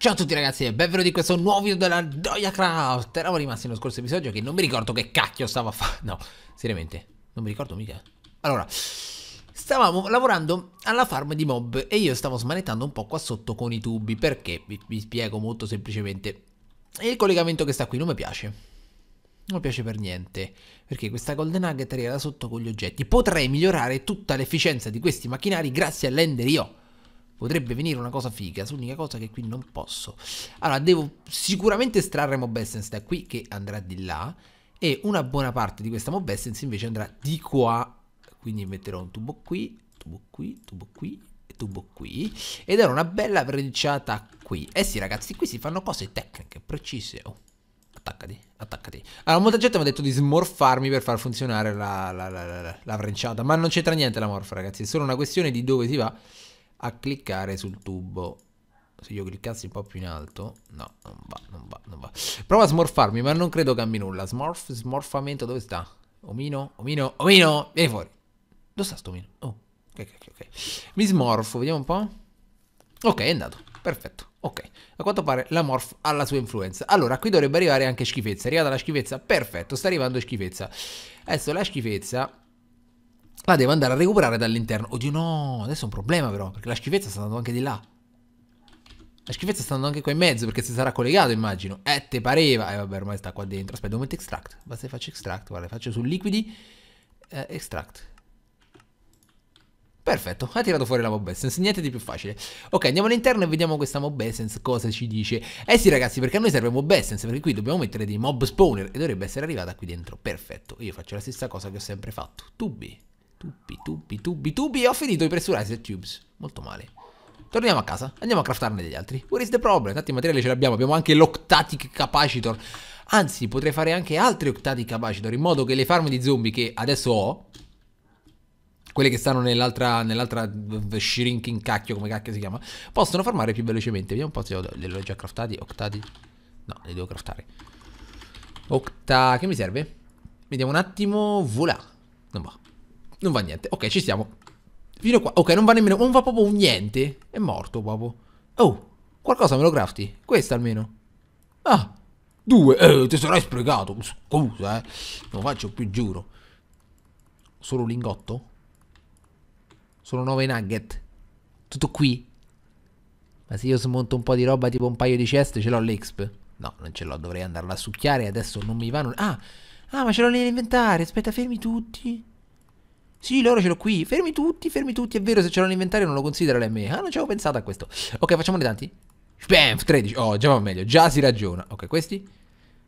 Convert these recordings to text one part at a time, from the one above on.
Ciao a tutti ragazzi e benvenuti in questo nuovo video della Doia Craft Eravamo rimasti nello scorso episodio che non mi ricordo che cacchio stavo a fare No, seriamente, non mi ricordo mica Allora, stavamo lavorando alla farm di mob E io stavo smanettando un po' qua sotto con i tubi Perché, vi, vi spiego molto semplicemente Il collegamento che sta qui non mi piace Non mi piace per niente Perché questa golden nugget arriva da sotto con gli oggetti Potrei migliorare tutta l'efficienza di questi macchinari grazie all'ender io potrebbe venire una cosa figa, l'unica cosa che qui non posso. Allora, devo sicuramente estrarre mob essence da qui che andrà di là e una buona parte di questa mob essence invece andrà di qua, quindi metterò un tubo qui, tubo qui, tubo qui tubo qui e darò una bella prenciata qui. Eh sì ragazzi, qui si fanno cose tecniche, precise. Oh. Attaccati, attaccati. Allora, molta gente mi ha detto di smorfarmi per far funzionare la, la, la, la, la frenciata, ma non c'entra niente la morfa, ragazzi. È solo una questione di dove si va a cliccare sul tubo se io cliccassi un po' più in alto no non va non va non va prova a smorfarmi ma non credo cambi nulla smorf smorfamento dove sta omino omino omino vieni fuori dove sta sto omino oh ok ok ok mi smorfo vediamo un po' ok è andato perfetto ok a quanto pare la morph ha la sua influenza allora qui dovrebbe arrivare anche schifezza è arrivata la schifezza perfetto sta arrivando schifezza adesso la schifezza la devo andare a recuperare dall'interno. Oddio no, adesso è un problema però, perché la schifezza sta andando anche di là. La schifezza sta andando anche qua in mezzo, perché si sarà collegato immagino. Eh, te pareva. eh, vabbè, ormai sta qua dentro. Aspetta, devo mettere extract. Basta che faccio extract, guarda, faccio su liquidi, eh, extract. Perfetto, ha tirato fuori la mob essence, niente di più facile. Ok, andiamo all'interno e vediamo questa mob essence cosa ci dice. Eh sì ragazzi, perché a noi serve mob essence, perché qui dobbiamo mettere dei mob spawner e dovrebbe essere arrivata qui dentro. Perfetto, io faccio la stessa cosa che ho sempre fatto. Tubi. Tubi, tubi, tubi, tubi. E ho finito i pressurizer tubes. Molto male. Torniamo a casa. Andiamo a craftarne degli altri. Where is the problem? Tanti materiali ce li Abbiamo Abbiamo anche l'octatic capacitor. Anzi, potrei fare anche altri octatic capacitor. In modo che le farm di zombie che adesso ho. Quelle che stanno nell'altra. Nell'altra. Shrinking cacchio, come cacchio si chiama. Possono farmare più velocemente. Vediamo un po' se ho, le ho già craftati. Octati. No, le devo craftare. Octa. Che mi serve? Vediamo un attimo. Voilà. Non va. Non va niente. Ok, ci siamo. Fino a qua. Ok, non va nemmeno... Non va proprio niente. È morto, proprio. Oh, qualcosa me lo crafti. Questa almeno. Ah, due. Eh, ti sarai sprecato. Scusa, eh. Non faccio più, giuro. Solo lingotto? Solo nove nugget. Tutto qui. Ma se io smonto un po' di roba tipo un paio di ceste, ce l'ho l'exp. No, non ce l'ho, dovrei andarla a succhiare adesso non mi vanno. Ah, ah, ma ce l'ho nell'inventario. Aspetta, fermi tutti. Sì, l'oro ce l'ho qui. Fermi tutti, fermi tutti. È vero, se ce l'ho in inventario non lo considera me. Ah, non ci avevo pensato a questo. Ok, facciamone tanti. Spam, 13. Oh, già va meglio. Già si ragiona. Ok, questi?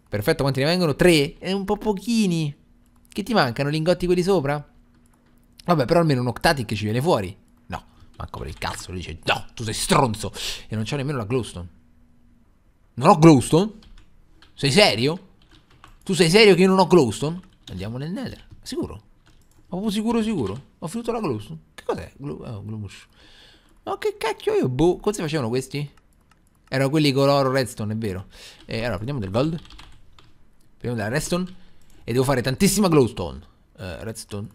Perfetto, quanti ne vengono? Tre? È un po' pochini. Che ti mancano? Lingotti quelli sopra? Vabbè, però almeno un Octatic ci viene fuori. No, manco per il cazzo. Lui dice, no, tu sei stronzo. E non c'ho nemmeno la Glowstone. Non ho Glowstone? Sei serio? Tu sei serio che io non ho Glowstone? Andiamo nel Nether, sicuro? Ma proprio sicuro sicuro? Ho finito la Globus. Che cos'è? Glo oh, Globus. Ma che cacchio io? Boh, cosa facevano questi? Erano quelli color redstone, è vero. Eh, allora, prendiamo del gold. Prendiamo della redstone. E devo fare tantissima glowstone. Uh, redstone.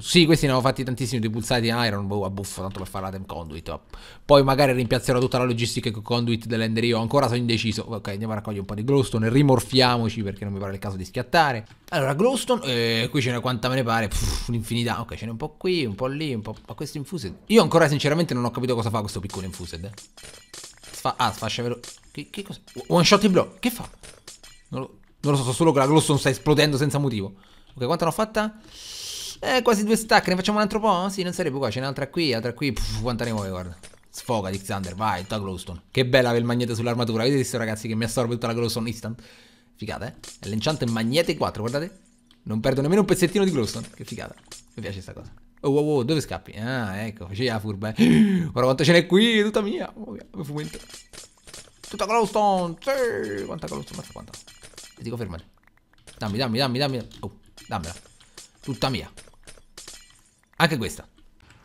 Sì, questi ne avevo fatti tantissimi di pulsanti Iron, boh, a buffo, tanto per fare la Tem Conduit. Poi magari rimpiazzerò tutta la logistica con Conduit dell'Ender io, ancora sono indeciso. Ok, andiamo a raccogliere un po' di Glowstone, rimorfiamoci perché non mi pare il caso di schiattare. Allora, Glowstone, eh, qui ce n'è quanta me ne pare, pff, un'infinità. Ok, ce n'è un po' qui, un po' lì, un po'... Ma questo Infused? Io ancora sinceramente non ho capito cosa fa questo piccolo Infused. Eh. Sfa... Ah, sfascia veloce... Che, che cosa? One shot in blow, che fa? Non lo... non lo so, so solo che la Glowstone sta esplodendo senza motivo. Ok, quanta l'ho fatta? Eh, quasi due stack, ne facciamo un altro po'? Sì, non sarebbe qua, c'è un'altra qui, un'altra qui, Pff, quanta ne vuoi, guarda. Sfoga di Xander, vai, tutta glowstone. Che bella aver il magneto sull'armatura, vedete questo ragazzi che mi assorbe tutta la glowstone instant. Figata, eh? È l'enchant magnete 4, guardate. Non perdo nemmeno un pezzettino di glowstone, che figata. Mi piace questa cosa. Oh, oh, oh, dove scappi? Ah, ecco, c'è la furba, eh. Guarda quanto ce n'è qui, tutta mia. Oh, via, mi fumento. Tutta glowstone, sì, quanta glowstone, ma quanta. Ti dico fermati. Dammi, dammi, dammi, dammi. Oh, dammela. Tutta mia. Anche questa.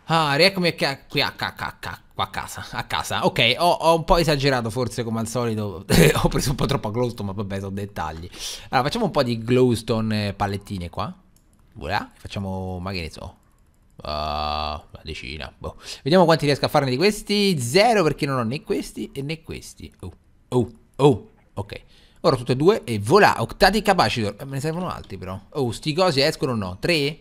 Ah, rieccomi qui a, a, a, a, casa. A casa. Ok, ho, ho, un po' esagerato forse come al solito. ho preso un po' troppo glowstone, ma vabbè, sono dettagli. Allora, facciamo un po' di glowstone pallettine qua. Voilà. Facciamo, ma che ne so. Uh, una decina. Boh. Vediamo quanti riesco a farne di questi. Zero perché non ho né questi né questi. Oh, oh, oh. Ok. Ora tutte e due e voilà. Octati capacitor. Eh, me ne servono altri però. Oh, sti cosi escono o no? Tre?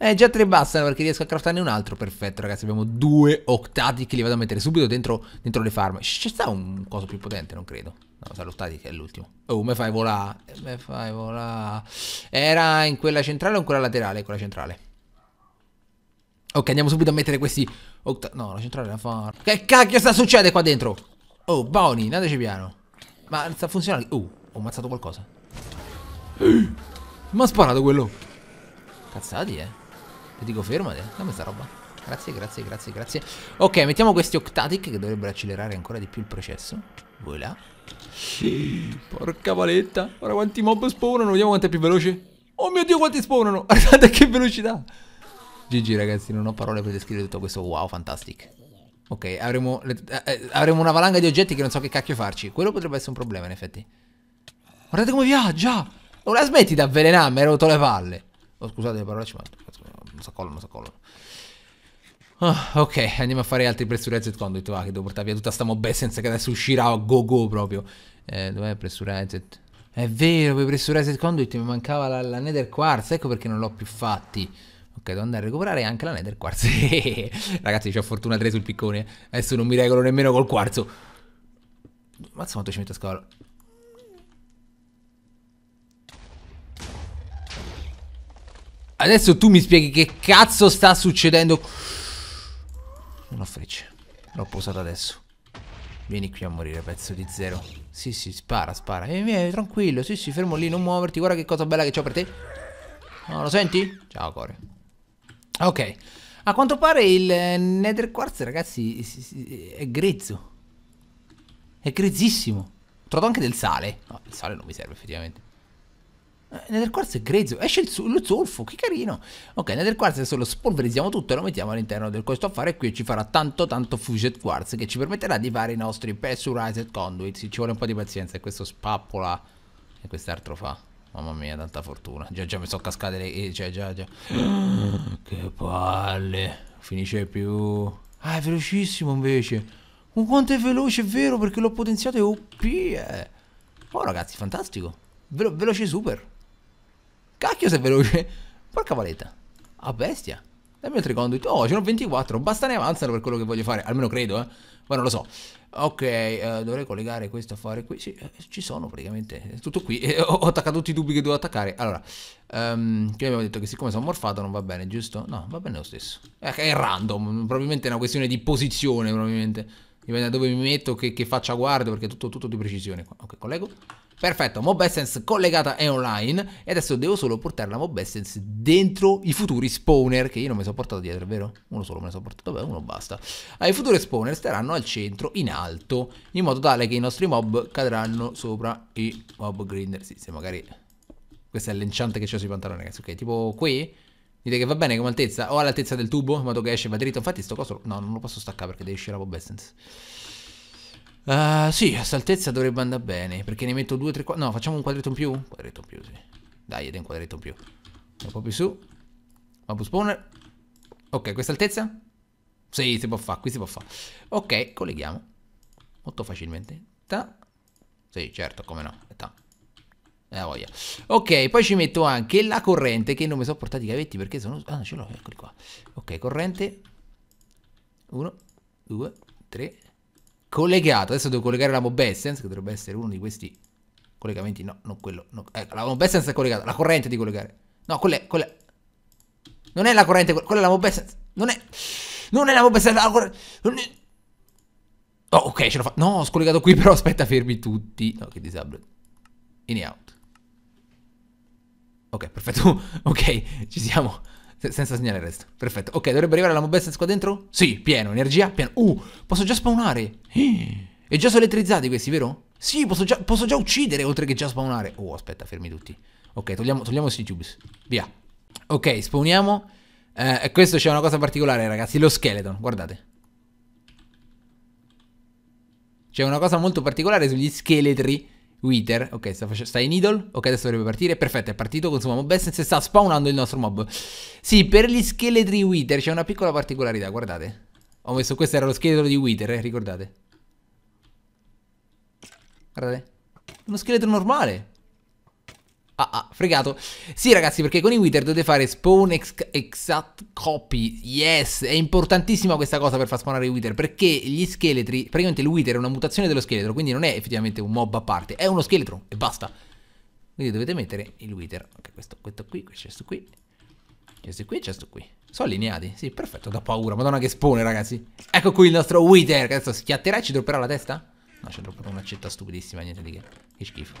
Eh, già tre bastano perché riesco a craftarne un altro. Perfetto, ragazzi. Abbiamo due octati che li vado a mettere subito dentro, dentro le farm. C'è sta un coso più potente, non credo. No, sarà l'octati che è l'ultimo. Oh, me fai volare. Me fai volare. Era in quella centrale o in quella laterale? Quella centrale. Ok, andiamo subito a mettere questi octati. No, la centrale è una farm. Che cacchio sta succedendo qua dentro? Oh, Boni, andateci piano. Ma sta funzionando. Oh, ho ammazzato qualcosa. Mi ha sparato quello. Cazzati, eh. Ti dico fermate, dammi sta roba. Grazie, grazie, grazie, grazie. Ok, mettiamo questi Octatic che dovrebbero accelerare ancora di più il processo. Voi là. porca valetta. Ora quanti mob spawnano, vediamo quanto è più veloce. Oh mio Dio, quanti spawnano. Guardate che velocità. GG ragazzi, non ho parole per descrivere tutto questo. Wow, fantastic. Ok, avremo, eh, eh, avremo una valanga di oggetti che non so che cacchio farci. Quello potrebbe essere un problema, in effetti. Guardate come viaggia! Ora smetti di avvelenarmi, hai rotto le palle. Oh, scusate le parole, ci manco so collo, non so collo. Oh, ok, andiamo a fare altri pressurized conduit. Ah, Va, che devo portare via tutta sta mob senza che adesso uscirà a go go proprio. Eh, dov'è pressurized? È vero, per pressurized conduit mi mancava la, la nether quartz, ecco perché non l'ho più fatti. Ok, devo andare a recuperare anche la nether quartz. Ragazzi, c'ho fortuna 3 sul piccone. Adesso non mi regolo nemmeno col quarzo. Mazza quanto ci metto a scavare. Adesso tu mi spieghi che cazzo sta succedendo. Una freccia. L'ho posata adesso. Vieni qui a morire, pezzo di zero. Sì, sì, spara, spara. E eh, vieni, tranquillo. Sì, sì, fermo lì, non muoverti. Guarda che cosa bella che ho per te. No, lo senti? Ciao, Core. Ok. A quanto pare il eh, Nether Quartz, ragazzi, è grezzo. È grezzissimo. Ho trovato anche del sale. No, il sale non mi serve, effettivamente. Eh, Nether Quartz è grezzo, esce il, lo zolfo, che carino. Ok, Nether Quartz adesso lo spolverizziamo tutto e lo mettiamo all'interno del questo affare qui ci farà tanto tanto Fused Quartz che ci permetterà di fare i nostri pressurized conduits. Ci vuole un po' di pazienza e questo spappola e quest'altro fa. Mamma mia, tanta fortuna. Già già mi sono cascate le... Eh, cioè già già... che palle. Finisce più... Ah, è velocissimo invece. Ma quanto è veloce, è vero, perché l'ho potenziato e OP. Eh. Oh ragazzi, fantastico. Velo veloce super. Cacchio sei veloce. Porca valetta. A bestia. Dammi altri conduit. Oh, ce n'ho 24. Basta ne avanzano per quello che voglio fare. Almeno credo, eh. Ma non lo so. Ok, eh, dovrei collegare questo a fare qui. Sì, eh, ci sono praticamente. È Tutto qui. Eh, ho, attaccato tutti i dubbi che devo attaccare. Allora, um, che abbiamo detto che siccome sono morfato non va bene, giusto? No, va bene lo stesso. Eh, è random. Probabilmente è una questione di posizione, probabilmente. Dipende da dove mi metto, che, che faccia guardo, perché è tutto, tutto di precisione. Qua. Ok, collego. Perfetto, Mob Essence collegata è online e adesso devo solo portare la Mob Essence dentro i futuri spawner, che io non mi sono portato dietro, vero? Uno solo me ne sono portato, beh, uno basta. I futuri spawner staranno al centro, in alto, in modo tale che i nostri mob cadranno sopra i mob grinder. Sì, se magari... Questo è l'enchante che c'è sui pantaloni, ragazzi, ok? Tipo qui... Dite che va bene come altezza o all'altezza del tubo, in modo che esce, va dritto. Infatti sto coso... No, non lo posso staccare perché deve uscire la Mob Essence. Uh, sì, a altezza dovrebbe andare bene, perché ne metto 2, 3, 4... No, facciamo un quadretto in più? Un quadretto in più, sì. Dai, ed è un quadretto in più. Un po' più su. Mabu spawner. Ok, questa altezza? Sì, si può fare, qui si può fare. Ok, colleghiamo. Molto facilmente. Ta. Sì, certo, come no. Ta. Eh, voglia. Ok, poi ci metto anche la corrente, che non mi sono portati i cavetti perché sono... Ah, ce l'ho, eccoli qua. Ok, corrente. 1, 2, 3, collegato. Adesso devo collegare la Mob Essence, che dovrebbe essere uno di questi collegamenti. No, non quello. No. Ecco, la Mob Essence è collegata. La corrente di collegare. No, quella è... Quella... Non è la corrente, quella è la Mob Essence. Non è... Non è la Mob Essence, la corrente... È... Oh, ok, ce l'ho fatta. No, ho scollegato qui, però aspetta, fermi tutti. No, che disabled. In e out. Ok, perfetto. ok, ci siamo. Se- senza segnare il resto. Perfetto. Ok, dovrebbe arrivare la Mobessens qua dentro? Sì, pieno, energia, pieno. Uh, posso già spawnare. Eh. E già sono elettrizzati questi, vero? Sì, posso già, posso già, uccidere oltre che già spawnare. Oh, aspetta, fermi tutti. Ok, togliamo, togliamo questi tubes. Via. Ok, spawniamo. Eh, e eh, questo c'è una cosa particolare, ragazzi. Lo skeleton, guardate. C'è una cosa molto particolare sugli scheletri Wither, ok, sta, sta, in idol, ok, adesso dovrebbe partire, perfetto, è partito, consuma mob essence e sta spawnando il nostro mob. Sì, per gli scheletri Wither c'è una piccola particolarità, guardate. Ho messo, questo era lo scheletro di Wither, eh, ricordate. Guardate. Uno scheletro normale. Ah ah, fregato. Sì ragazzi, perché con i Wither dovete fare spawn ex exact copy. Yes, è importantissima questa cosa per far spawnare i Wither, perché gli scheletri, praticamente il Wither è una mutazione dello scheletro, quindi non è effettivamente un mob a parte, è uno scheletro e basta. Quindi dovete mettere il Wither. Ok, questo, questo qui, questo qui, questo qui, questo qui. Sono allineati, sì, perfetto, da paura, madonna che spawn ragazzi. Ecco qui il nostro Wither, che adesso schiatterà e ci dropperà la testa? No, c'è una città stupidissima, niente di che. Che schifo.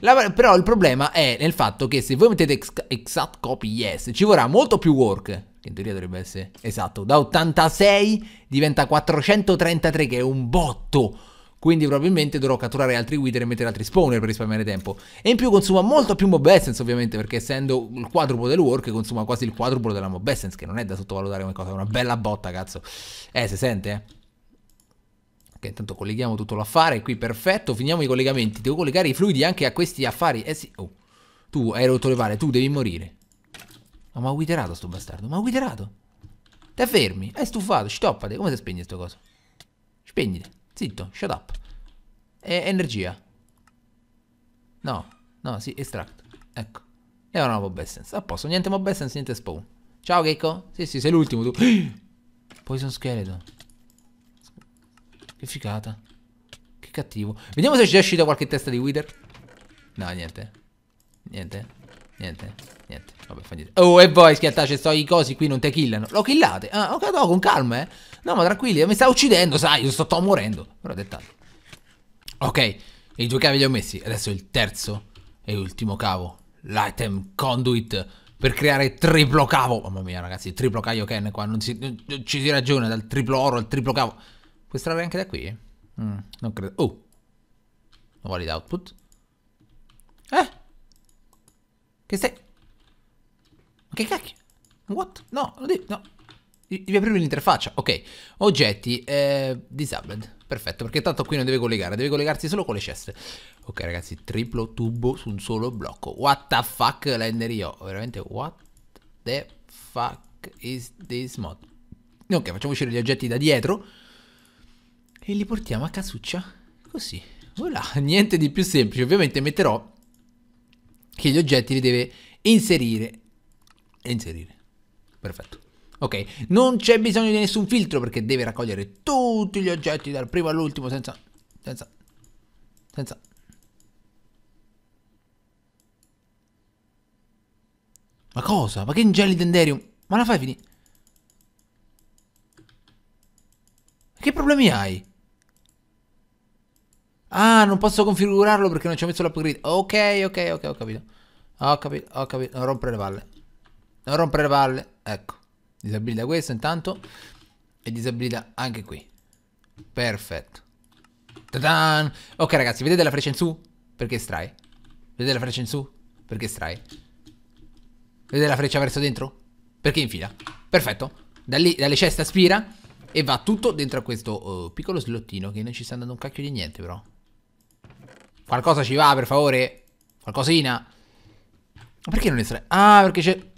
La, però il problema è nel fatto che se voi mettete ex, exact copy yes, ci vorrà molto più work. Che in teoria dovrebbe essere esatto. Da 86 diventa 433, che è un botto. Quindi probabilmente dovrò catturare altri wither e mettere altri spawner per risparmiare tempo. E in più consuma molto più mob essence ovviamente, perché essendo il quadruplo del work consuma quasi il quadruplo della mob essence, che non è da sottovalutare come cosa, è una bella botta, cazzo. Eh, si sente, eh perché intanto colleghiamo tutto l'affare qui, perfetto, finiamo i collegamenti, devo collegare i fluidi anche a questi affari, eh sì, oh, tu hai rotto le palle, tu devi morire. Ma ma ha guiderato sto bastardo, ma ha guiderato. Te fermi, è stufato, stoppate, come si spegne sto coso? Spegnite, zitto, shut up. E energia. No, no, sì, estratto, ecco. E ora no, mob essence, a posto, niente mob essence, niente spawn. Ciao Keiko. sì sì, sei l'ultimo tu. Poison skeleton. Che figata. Che cattivo. Vediamo se ci è uscita qualche testa di Wither. No, niente. Niente. Niente. Niente. Vabbè, fa niente. Oh, e voi, schiattaci, sto i cosi qui, non te killano. Lo killate. Ah, ok, no, con calma, eh. No, ma tranquilli, eh, mi sta uccidendo, sai, io sto, sto morendo. Però dettagli. Ok, i due cavi li ho messi. Adesso il terzo e ultimo cavo. L'item conduit per creare triplo cavo. Mamma mia, ragazzi, triplo Kaioken qua. Non, si, non ci si ragiona dal triplo oro al triplo cavo. Puoi estrarre anche da qui? Mm, non credo. Oh! Non valid output. Eh! Che stai... Ma che cacchio? What? No, no. Devi aprire l'interfaccia. Ok. Oggetti. Eh, disabled. Perfetto, perché tanto qui non deve collegare. Deve collegarsi solo con le ceste. Ok, ragazzi. Triplo tubo su un solo blocco. What the fuck, Lender io? Veramente, what the fuck is this mod? Ok, facciamo uscire gli oggetti da dietro e li portiamo a casuccia così voilà niente di più semplice ovviamente metterò che gli oggetti li deve inserire e inserire perfetto ok non c'è bisogno di nessun filtro perché deve raccogliere tutti gli oggetti dal primo all'ultimo senza senza senza ma cosa ma che ingelli denderium ma la fai finire che problemi hai? Ah, non posso configurarlo perché non ci ho messo l'upgrade. Ok, ok, ok, ho capito. Ho capito, ho capito. Non rompere le palle. Non rompere le palle. Ecco. Disabilita questo intanto. E disabilita anche qui. Perfetto. Ta-dan! Ok ragazzi, vedete la freccia in su? Perché strai? Vedete la freccia in su? Perché strai? Vedete la freccia verso dentro? Perché infila? Perfetto. Da lì, dalle ceste aspira. E va tutto dentro a questo uh, piccolo slottino che non ci sta andando un cacchio di niente però. Qualcosa ci va, per favore? Qualcosina? Ma perché non estrarre? Ah, perché c'è...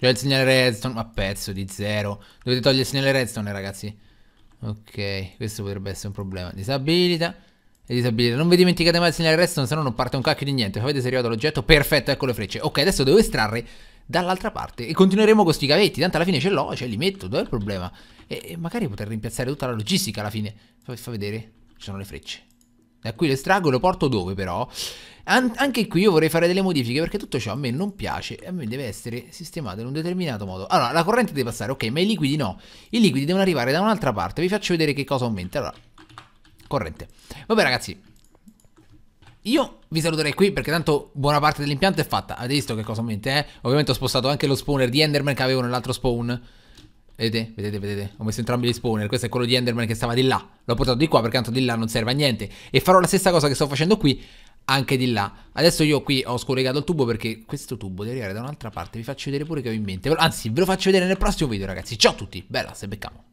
C'è il segnale redstone, ma pezzo di zero. Dovete togliere il segnale redstone, ragazzi. Ok, questo potrebbe essere un problema. Disabilita e disabilita. Non vi dimenticate mai il segnale redstone, se no non parte un cacchio di niente. Vedete se è arrivato l'oggetto. Perfetto, ecco le frecce. Ok, adesso devo estrarre dall'altra parte. E continueremo con sti cavetti. Tanto alla fine ce l'ho, ce li metto. Dov'è il problema? E, e magari poter rimpiazzare tutta la logistica alla fine. Fa, fa vedere. Ci sono le frecce. Da qui l'estraggo lo porto dove però? An- anche qui io vorrei fare delle modifiche perché tutto ciò a me non piace e a me deve essere sistemato in un determinato modo. Allora, la corrente deve passare, ok, ma i liquidi no. I liquidi devono arrivare da un'altra parte. Vi faccio vedere che cosa aumenta. Allora, corrente. Vabbè ragazzi, io vi saluterei qui perché tanto buona parte dell'impianto è fatta. Avete visto che cosa aumenta, eh? Ovviamente ho spostato anche lo spawner di Enderman che avevo nell'altro spawn. Vedete? Vedete, vedete? Ho messo entrambi gli spawner. Questo è quello di Enderman che stava di là. L'ho portato di qua perché tanto di là non serve a niente. E farò la stessa cosa che sto facendo qui anche di là. Adesso io qui ho scollegato il tubo perché questo tubo deve arrivare da un'altra parte. Vi faccio vedere pure che ho in mente. Anzi, ve lo faccio vedere nel prossimo video, ragazzi. Ciao a tutti. Bella, se becchiamo.